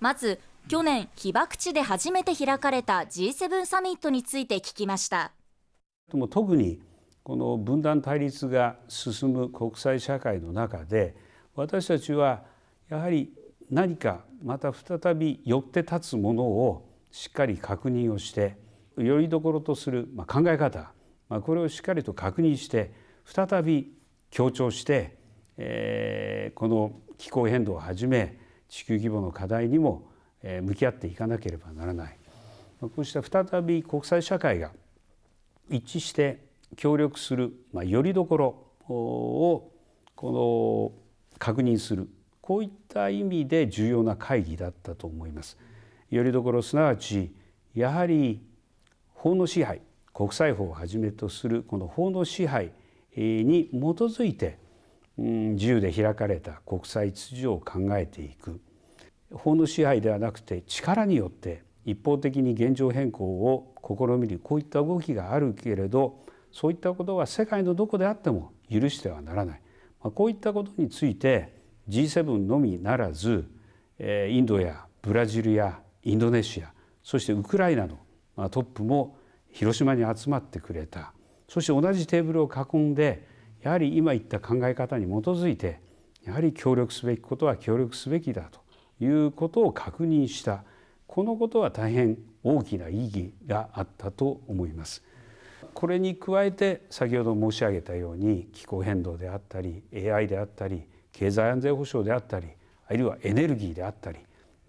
まず去年被爆地で初めて開かれた G7 サミットについて聞きました特にこの分断対立が進む国際社会の中で私たちはやはり何かまた再び寄って立つものをしっかり確認をしてよりどころとする考え方これをしっかりと確認して再び強調してこの気候変動をはじめ地球規模の課題にも向き合っていかなければならないこうした再び国際社会が一致して協力する、まあ、よりどころをこの確認するこういった意味で重要な会議だったと思います。よりどころすなわちやはり法の支配国際法をはじめとするこの法の支配に基づいて自由で開かれた国際秩序を考えていく法の支配ではなくて力によって一方的に現状変更を試みるこういった動きがあるけれどそういったことは世界のどこであっても許してはならない、まあ、こういったことについて G7 のみならずインドやブラジルやインドネシアそしてウクライナのトップも広島に集まってくれたそして同じテーブルを囲んでやはり今言った考え方に基づいてやはり協力すべきことは協力すべきだということを確認したこのことは大変大きな意義があったと思います。これに加えて先ほど申し上げたように気候変動であったり AI であったり経済安全保障であったりあるいはエネルギーであったり、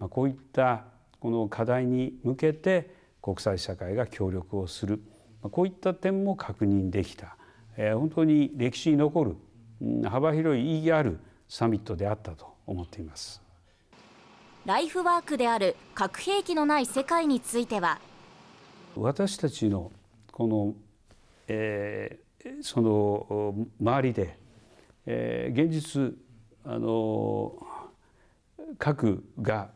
こういったこの課題に向けて国際社会が協力をする、こういった点も確認できた本当に歴史に残る幅広い意義あるサミットであったと思っていますライフワークである核兵器のない世界については私たちのこの、えー、その周りで、えー、現実あの核が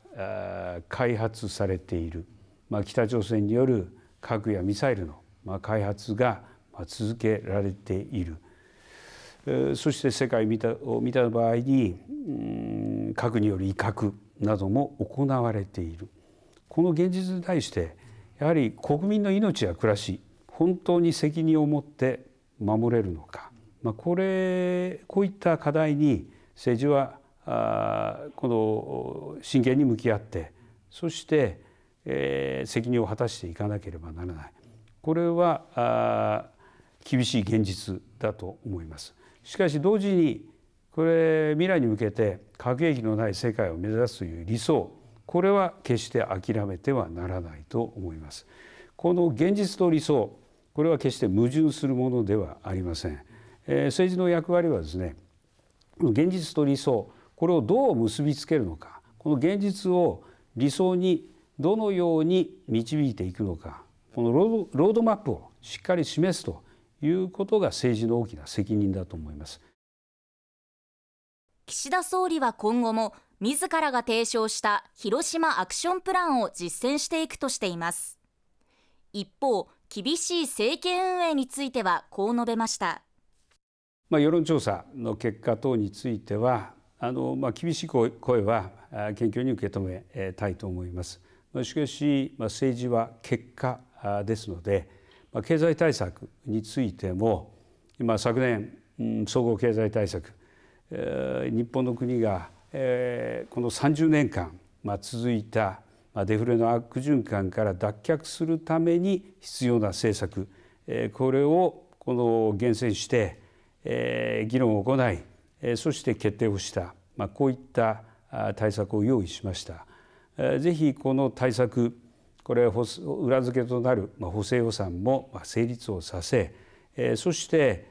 開発されている、まあ、北朝鮮による核やミサイルの、まあ、開発が続けられているそして世界を見た場合に核による威嚇なども行われているこの現実に対してやはり国民の命や暮らし本当に責任を持って守れるのか、まあ、これこういった課題に政治はあこの真剣に向き合ってそして、えー、責任を果たしていかなければならないこれは厳しい現実だと思います。しかし同時にこれ未来に向けて核兵器のない世界を目指すという理想これは決して諦めてはならないと思います。この現実と理想これは決して矛盾するものではありません。えー、政治の役割はですね現実と理想これをどう結びつけるのかこの現実を理想にどのように導いていくのかこのロードマップをしっかり示すということが政治の大きな責任だと思います岸田総理は今後も自らが提唱した広島アクションプランを実践していくとしています一方厳しい政権運営についてはこう述べましたまあ、世論調査の結果等についてはあの、まあ、厳しい声は謙虚に受け止めたいと思います。しかし、ま政治は結果ですので経済対策についても今昨年総合経済対策日本の国がこの30年間続いたデフレの悪循環から脱却するために必要な政策これをこの厳選して議論を行いそして決定をしたこういった対策を用意しました。ぜひこの対策これは裏付けとなる補正予算も成立をさせそして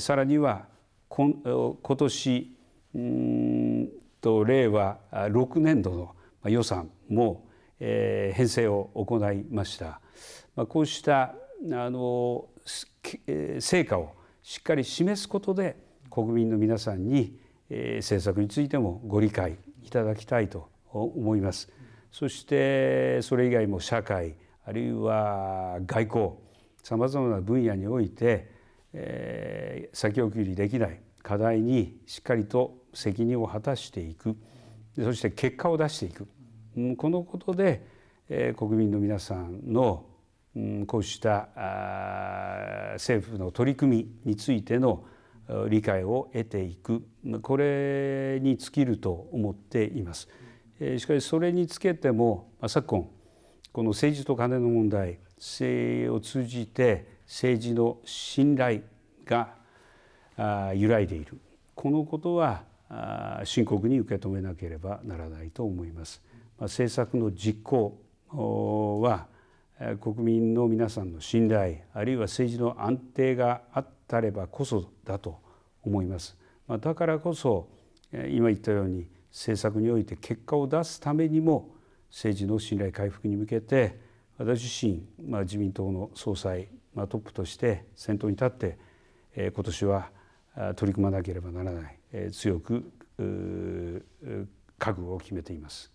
さらには今年と令和6年度の予算も編成を行いましたこうしたあの成果をしっかり示すことで国民の皆さんに政策についてもご理解いただきたいと思います。そしてそれ以外も社会あるいは外交さまざまな分野において、えー、先送りできない課題にしっかりと責任を果たしていくそして結果を出していく、うん、このことで、えー、国民の皆さんの、うん、こうした政府の取り組みについての理解を得ていくこれに尽きると思っています。しかしそれにつけても昨今この政治とカネの問題を通じて政治の信頼が揺らいでいるこのことは深刻に受け止めなければならないと思います。政策の実行は国民の皆さんの信頼あるいは政治の安定があったればこそだと思います。だからこそ今言ったように政策において結果を出すためにも政治の信頼回復に向けて私自身、まあ、自民党の総裁、まあ、トップとして先頭に立って、えー、今年は取り組まなければならない、えー、強く覚悟を決めています。